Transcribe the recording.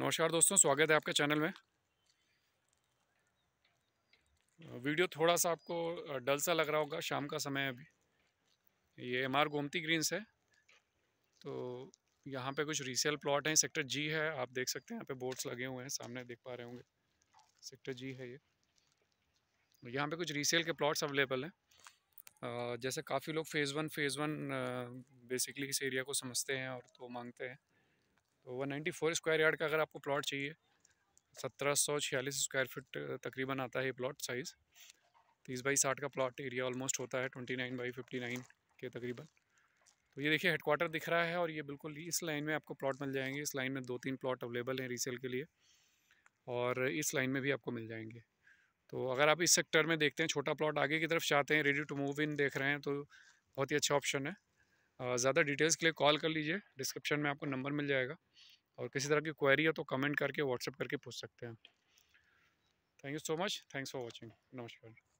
नमस्कार दोस्तों स्वागत है आपके चैनल में वीडियो थोड़ा सा आपको डल सा लग रहा होगा शाम का समय अभी ये एम आर गोमती ग्रीन्स है तो यहाँ पे कुछ रीसेल प्लॉट हैं सेक्टर जी है आप देख सकते हैं यहाँ पे बोर्ड्स लगे हुए हैं सामने देख पा रहे होंगे सेक्टर जी है ये यहाँ पे कुछ रीसेल के प्लॉट्स अवेलेबल हैं जैसे काफ़ी लोग phase one phase one basically इस एरिया को समझते हैं और तो मांगते हैं तो one ninety four square yard का अगर आपको प्लॉट चाहिए सत्रह सौ छियालीस स्क्वायर फीट तकरीबन आता है ये प्लॉट साइज़ तीस बाई साठ का प्लॉट एरिया ऑलमोस्ट होता है twenty nine by fifty nine के तकरीबन तो ये देखिए हेडक्वार्टर दिख रहा है और ये बिल्कुल इस लाइन में आपको प्लॉट मिल जाएंगे इस लाइन में दो तीन प्लॉट अवेलेबल हैं रीसेल के लिए और इस लाइन में भी आपको मिल जाएंगे तो अगर आप इस सेक्टर में देखते हैं छोटा प्लॉट आगे की तरफ चाहते हैं रेडी टू मूव इन देख रहे हैं तो बहुत ही अच्छा ऑप्शन है ज़्यादा डिटेल्स के लिए कॉल कर लीजिए डिस्क्रिप्शन में आपको नंबर मिल जाएगा और किसी तरह की क्वेरी हो तो कमेंट करके व्हाट्सएप करके पूछ सकते हैं thank you so much thanks for watching नमस्कार